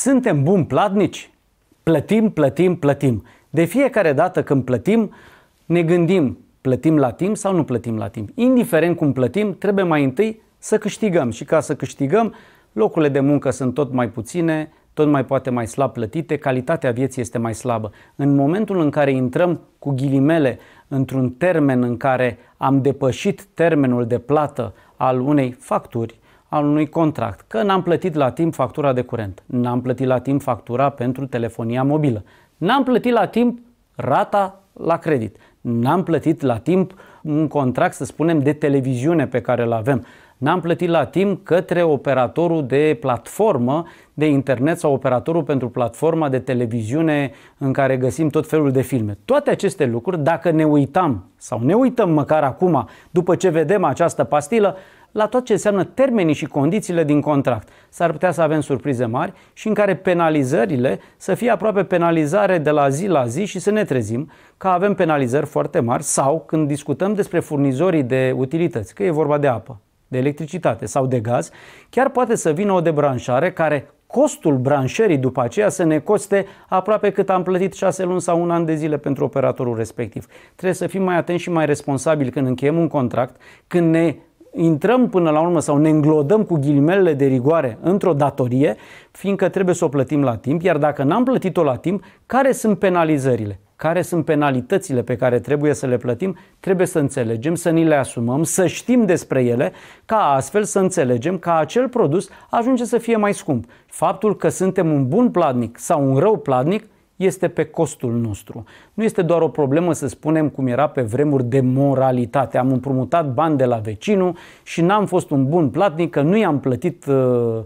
Suntem buni platnici? Plătim, plătim, plătim. De fiecare dată când plătim, ne gândim, plătim la timp sau nu plătim la timp. Indiferent cum plătim, trebuie mai întâi să câștigăm și ca să câștigăm, locurile de muncă sunt tot mai puține, tot mai poate mai slab plătite, calitatea vieții este mai slabă. În momentul în care intrăm cu ghilimele într-un termen în care am depășit termenul de plată al unei facturi, al unui contract, că n-am plătit la timp factura de curent, n-am plătit la timp factura pentru telefonia mobilă, n-am plătit la timp rata la credit, n-am plătit la timp un contract, să spunem, de televiziune pe care îl avem, n-am plătit la timp către operatorul de platformă de internet sau operatorul pentru platforma de televiziune în care găsim tot felul de filme. Toate aceste lucruri, dacă ne uitam sau ne uităm măcar acum, după ce vedem această pastilă, la tot ce înseamnă termenii și condițiile din contract. S-ar putea să avem surprize mari și în care penalizările să fie aproape penalizare de la zi la zi și să ne trezim că avem penalizări foarte mari sau când discutăm despre furnizorii de utilități, că e vorba de apă, de electricitate sau de gaz, chiar poate să vină o debranșare care costul branșării după aceea să ne coste aproape cât am plătit 6 luni sau un an de zile pentru operatorul respectiv. Trebuie să fim mai atenți și mai responsabili când încheiem un contract, când ne intrăm până la urmă sau ne înglodăm cu ghilimelele de rigoare într-o datorie, fiindcă trebuie să o plătim la timp, iar dacă n-am plătit-o la timp, care sunt penalizările? Care sunt penalitățile pe care trebuie să le plătim? Trebuie să înțelegem, să ni le asumăm, să știm despre ele, ca astfel să înțelegem că acel produs ajunge să fie mai scump. Faptul că suntem un bun platnic sau un rău platnic este pe costul nostru. Nu este doar o problemă, să spunem, cum era pe vremuri de moralitate. Am împrumutat bani de la vecinul și n-am fost un bun platnic, că nu i-am plătit uh,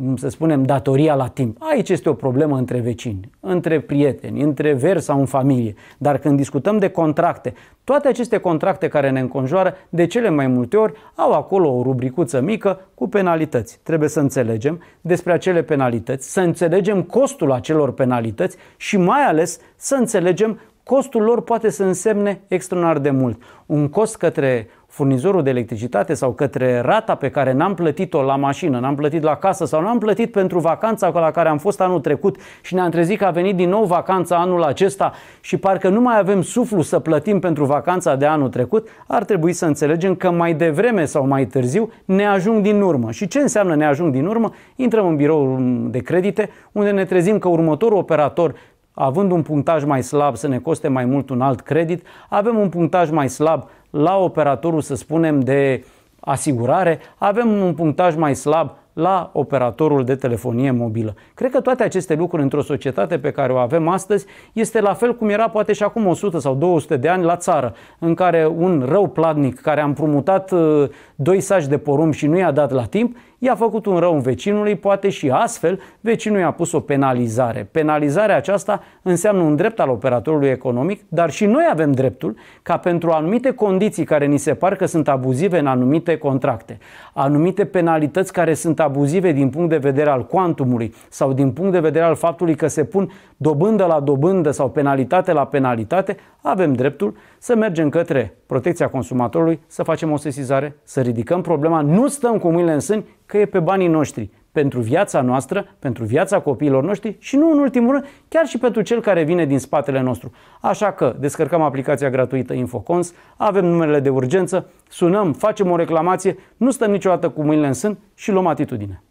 Mm, să spunem, datoria la timp. Aici este o problemă între vecini, între prieteni, între veri sau în familie. Dar când discutăm de contracte, toate aceste contracte care ne înconjoară, de cele mai multe ori, au acolo o rubricuță mică cu penalități. Trebuie să înțelegem despre acele penalități, să înțelegem costul acelor penalități și mai ales să înțelegem costul lor poate să însemne extraordinar de mult. Un cost către furnizorul de electricitate sau către rata pe care n-am plătit-o la mașină, n-am plătit la casă sau n-am plătit pentru vacanța la care am fost anul trecut și ne-am trezit că a venit din nou vacanța anul acesta și parcă nu mai avem suflu să plătim pentru vacanța de anul trecut, ar trebui să înțelegem că mai devreme sau mai târziu ne ajung din urmă. Și ce înseamnă ne ajung din urmă? Intrăm în biroul de credite unde ne trezim că următorul operator având un punctaj mai slab să ne coste mai mult un alt credit, avem un punctaj mai slab la operatorul, să spunem, de asigurare, avem un punctaj mai slab la operatorul de telefonie mobilă. Cred că toate aceste lucruri într-o societate pe care o avem astăzi este la fel cum era poate și acum 100 sau 200 de ani la țară, în care un rău platnic care a împrumutat uh, doi saci de porumb și nu i-a dat la timp, i-a făcut un rău în vecinului, poate și astfel vecinul i-a pus o penalizare. Penalizarea aceasta înseamnă un drept al operatorului economic, dar și noi avem dreptul ca pentru anumite condiții care ni se par că sunt abuzive în anumite contracte, anumite penalități care sunt abuzive din punct de vedere al cuantumului sau din punct de vedere al faptului că se pun dobândă la dobândă sau penalitate la penalitate, avem dreptul să mergem către protecția consumatorului, să facem o sesizare, să ridicăm problema, nu stăm cu mâinile în sân că e pe banii noștri, pentru viața noastră, pentru viața copiilor noștri și nu în ultimul rând, chiar și pentru cel care vine din spatele nostru. Așa că descărcăm aplicația gratuită Infocons, avem numerele de urgență, sunăm, facem o reclamație, nu stăm niciodată cu mâinile în sân și luăm atitudine.